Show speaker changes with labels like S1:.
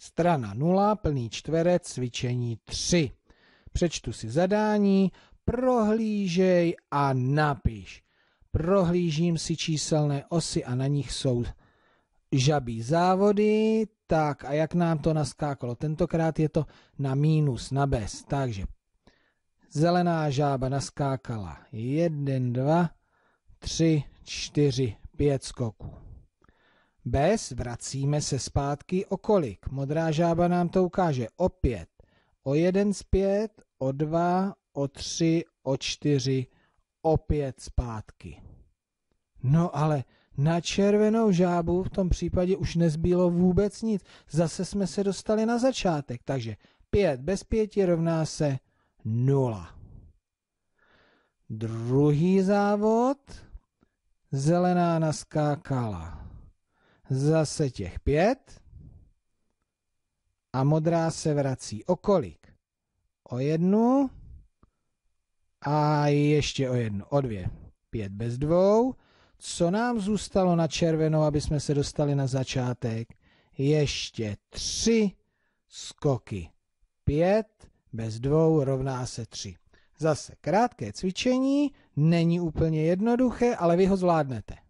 S1: Strana 0, plný čtverec, cvičení 3. Přečtu si zadání, prohlížej a napiš. Prohlížím si číselné osy a na nich jsou žabí závody. Tak a jak nám to naskákalo? Tentokrát je to na mínus, na bez. Takže zelená žába naskákala 1, 2, 3, 4, 5 skoků. Bez vracíme se zpátky o kolik. Modrá žába nám to ukáže o pět, o jeden zpět, o dva, o tři, o čtyři, opět zpátky. No ale na červenou žábu v tom případě už nezbylo vůbec nic. Zase jsme se dostali na začátek, takže pět bez pěti rovná se nula. Druhý závod. Zelená naskákala. Zase těch pět. A modrá se vrací o kolik? O jednu. A ještě o jednu, o dvě. Pět bez dvou. Co nám zůstalo na červenou, aby jsme se dostali na začátek? Ještě tři skoky. Pět bez dvou rovná se tři. Zase krátké cvičení, není úplně jednoduché, ale vy ho zvládnete.